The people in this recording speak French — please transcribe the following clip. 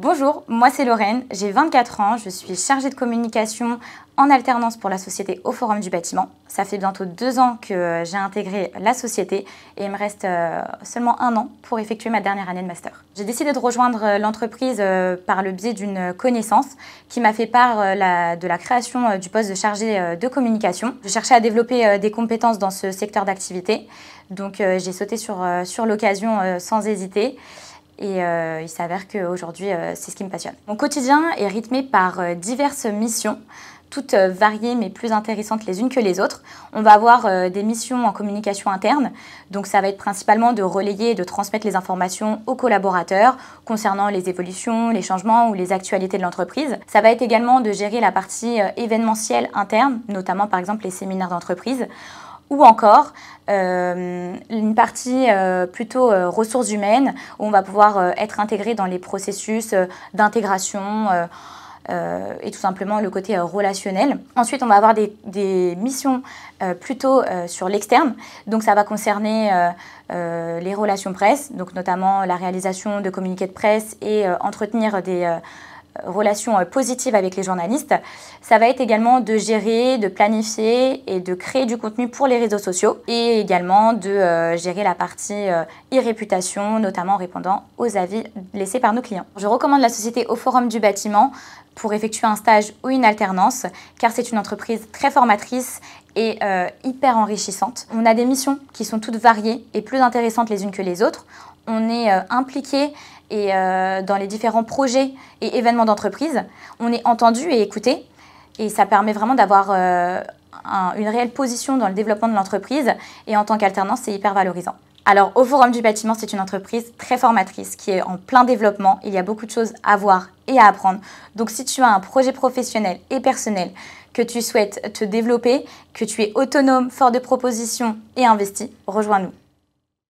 Bonjour, moi c'est Lorraine, j'ai 24 ans, je suis chargée de communication en alternance pour la société au Forum du bâtiment. Ça fait bientôt deux ans que euh, j'ai intégré la société et il me reste euh, seulement un an pour effectuer ma dernière année de master. J'ai décidé de rejoindre euh, l'entreprise par le biais d'une connaissance qui m'a fait part de la création du poste de chargée de communication. Je cherchais à développer des compétences dans ce secteur d'activité, donc j'ai sauté sur, sur l'occasion sans hésiter. Et euh, il s'avère qu'aujourd'hui, euh, c'est ce qui me passionne. Mon quotidien est rythmé par euh, diverses missions, toutes variées mais plus intéressantes les unes que les autres. On va avoir des missions en communication interne, donc ça va être principalement de relayer et de transmettre les informations aux collaborateurs concernant les évolutions, les changements ou les actualités de l'entreprise. Ça va être également de gérer la partie événementielle interne, notamment par exemple les séminaires d'entreprise ou encore euh, une partie euh, plutôt euh, ressources humaines où on va pouvoir être intégré dans les processus d'intégration et tout simplement le côté relationnel. Ensuite, on va avoir des, des missions plutôt sur l'externe, donc ça va concerner les relations presse, donc notamment la réalisation de communiqués de presse et entretenir des relation euh, positive avec les journalistes. Ça va être également de gérer, de planifier et de créer du contenu pour les réseaux sociaux et également de euh, gérer la partie e-réputation, euh, notamment en répondant aux avis laissés par nos clients. Je recommande la société au Forum du bâtiment pour effectuer un stage ou une alternance, car c'est une entreprise très formatrice et hyper enrichissante. On a des missions qui sont toutes variées et plus intéressantes les unes que les autres. On est impliqué et euh, dans les différents projets et événements d'entreprise, on est entendu et écouté. Et ça permet vraiment d'avoir euh, une réelle position dans le développement de l'entreprise. Et en tant qu'alternant, c'est hyper valorisant. Alors, au Forum du bâtiment, c'est une entreprise très formatrice qui est en plein développement. Il y a beaucoup de choses à voir et à apprendre. Donc, si tu as un projet professionnel et personnel, que tu souhaites te développer, que tu es autonome, fort de propositions et investi, rejoins-nous.